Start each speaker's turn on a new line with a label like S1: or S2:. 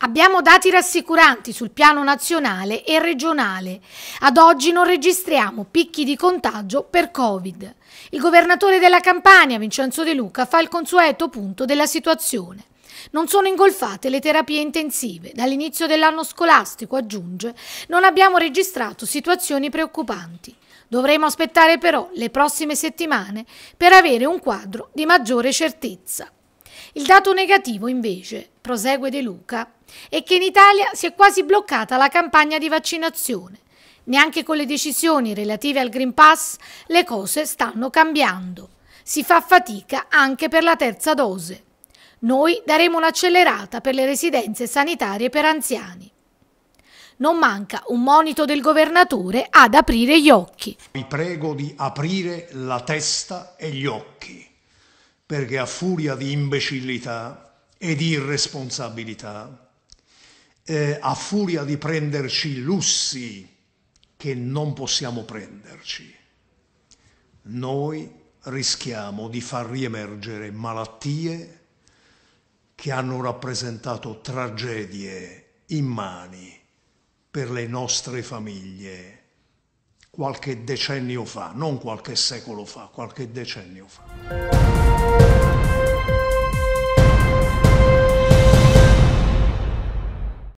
S1: Abbiamo dati rassicuranti sul piano nazionale e regionale. Ad oggi non registriamo picchi di contagio per Covid. Il governatore della Campania, Vincenzo De Luca, fa il consueto punto della situazione. Non sono ingolfate le terapie intensive. Dall'inizio dell'anno scolastico, aggiunge, non abbiamo registrato situazioni preoccupanti. Dovremo aspettare però le prossime settimane per avere un quadro di maggiore certezza. Il dato negativo, invece, prosegue De Luca, è che in Italia si è quasi bloccata la campagna di vaccinazione. Neanche con le decisioni relative al Green Pass le cose stanno cambiando. Si fa fatica anche per la terza dose. Noi daremo un'accelerata per le residenze sanitarie per anziani. Non manca un monito del governatore ad aprire gli occhi.
S2: Vi prego di aprire la testa e gli occhi perché a furia di imbecillità e di irresponsabilità, eh, a furia di prenderci lussi che non possiamo prenderci, noi rischiamo di far riemergere malattie che hanno rappresentato tragedie immani per le nostre famiglie qualche decennio fa, non qualche secolo fa, qualche decennio fa.